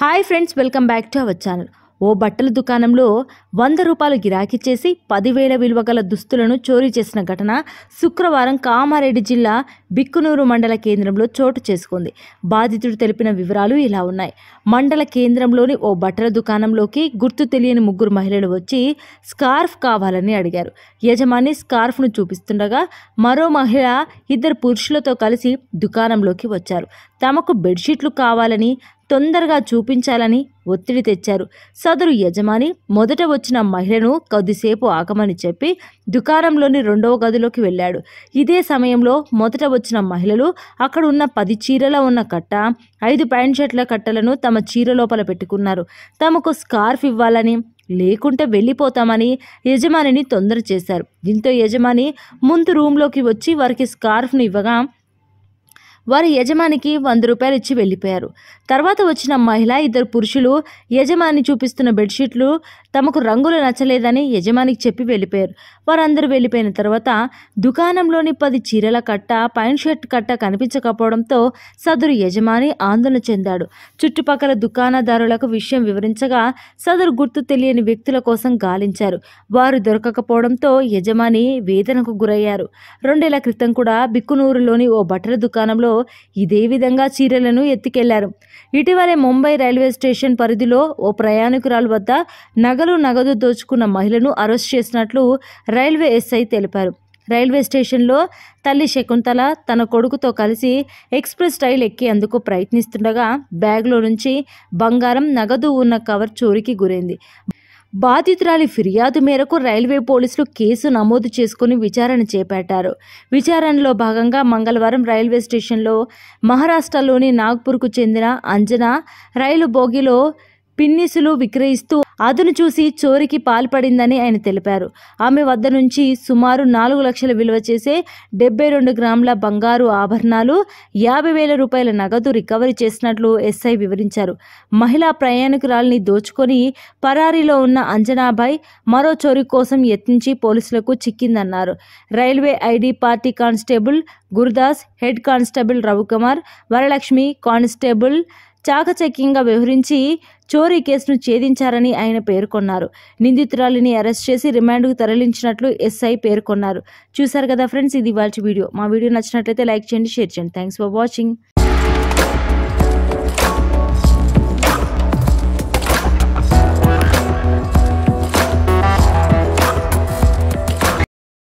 hi friends welcome back to our channel ఓ బట్టల దుకాణంలో వంద రూపాయలు గిరాకీ చేసి పదివేల విలువ గల దుస్తులను చోరీ చేసిన ఘటన శుక్రవారం కామారెడ్డి జిల్లా బిక్కునూరు మండల కేంద్రంలో చోటు చేసుకుంది బాధితుడు తెలిపిన వివరాలు ఇలా ఉన్నాయి మండల కేంద్రంలోని ఓ బట్టల దుకాణంలోకి గుర్తు తెలియని ముగ్గురు మహిళలు వచ్చి స్కార్ఫ్ కావాలని అడిగారు యజమాని స్కార్ఫ్ను చూపిస్తుండగా మరో మహిళ ఇద్దరు పురుషులతో కలిసి దుకాణంలోకి వచ్చారు తమకు బెడ్షీట్లు కావాలని తొందరగా చూపించాలని ఒత్తిడి తెచ్చారు సదరు యజమాని మొదట వచ్చిన మహిళను కొద్దిసేపు ఆకమని చెప్పి దుకాణంలోని రెండవ గదిలోకి వెళ్ళాడు ఇదే సమయంలో మొదట వచ్చిన మహిళలు అక్కడ ఉన్న పది చీరల ఉన్న కట్ట ఐదు ప్యాంట్ షర్ట్ల కట్టలను తమ చీర లోపల పెట్టుకున్నారు తమకు స్కార్ఫ్ ఇవ్వాలని లేకుంటే వెళ్ళిపోతామని యజమానిని తొందర చేశారు దీంతో యజమాని ముందు రూమ్లోకి వచ్చి వారికి స్కార్ఫ్ను ఇవ్వగా వారి యజమానికి వంద రూపాయలు ఇచ్చి వెళ్ళిపోయారు తర్వాత వచ్చిన మహిళ ఇద్దరు పురుషులు యజమాని చూపిస్తున్న బెడ్షీట్లు తమకు రంగులు నచ్చలేదని యజమానికి చెప్పి వెళ్ళిపోయారు వారందరూ వెళ్ళిపోయిన తర్వాత దుకాణంలోని పది చీరల కట్ట పైన్ షర్ట్ కట్ట కనిపించకపోవడంతో సదరు యజమాని ఆందోళన చెందాడు చుట్టుపక్కల దుకాణదారులకు విషయం వివరించగా సదరు గుర్తు తెలియని వ్యక్తుల కోసం గాలించారు వారు దొరకకపోవడంతో యజమాని వేదనకు గురయ్యారు రెండేళ్ల క్రితం కూడా బిక్కునూరులోని ఓ బట్టల దుకాణంలో ఇదే విధంగా చీరలను ఎత్తుకెళ్లారు ఇటీవలే ముంబై రైల్వే స్టేషన్ పరిధిలో ఓ ప్రయాణికురాలు వద్ద నగలు నగదు దోచుకున్న మహిళను అరెస్ట్ చేసినట్లు రైల్వే ఎస్ఐ తెలిపారు రైల్వే స్టేషన్లో తల్లి శకుంతల తన కొడుకుతో కలిసి ఎక్స్ప్రెస్ రైలు ఎక్కేందుకు ప్రయత్నిస్తుండగా బ్యాగ్లో నుంచి బంగారం నగదు ఉన్న కవర్ చోరికి గురైంది బాధితురాలి ఫిర్యాదు మేరకు రైల్వే పోలీసులు కేసు నమోదు చేసుకుని విచారణ చేపట్టారు విచారణలో భాగంగా మంగళవారం రైల్వే స్టేషన్లో మహారాష్ట్రలోని నాగ్పూర్కు చెందిన అంజనా రైలు బోగిలో పిన్నిసులు విక్రయిస్తూ అదును చూసి చోరికి పాల్పడిందని ఆయన తెలిపారు ఆమె వద్ద నుంచి సుమారు నాలుగు లక్షల విలువ చేసే డెబ్బై రెండు గ్రాముల బంగారు ఆభరణాలు యాభై వేల రూపాయల నగదు రికవరీ చేసినట్లు ఎస్ఐ వివరించారు మహిళా ప్రయాణికురాలని దోచుకొని పరారీలో ఉన్న అంజనాభాయ్ మరో చోరీ కోసం యత్నించి పోలీసులకు చిక్కిందన్నారు railway ID party constable Gurudas head constable Ravikumar Varalakshmi constable చాకచక్యంగా వ్యవహరించి చోరీ కేసును ఛేదించారని ఆయన పేర్కొన్నారు నిందితురాలిని అరెస్ట్ చేసి రిమాండ్కు తరలించినట్లు ఎస్ఐ పేర్కొన్నారు చూశారు కదా ఫ్రెండ్స్ ఇది వాళ్ళ వీడియో మా వీడియో నచ్చినట్లయితే లైక్ చేయండి షేర్ చేయండి థ్యాంక్స్ ఫర్ వాచింగ్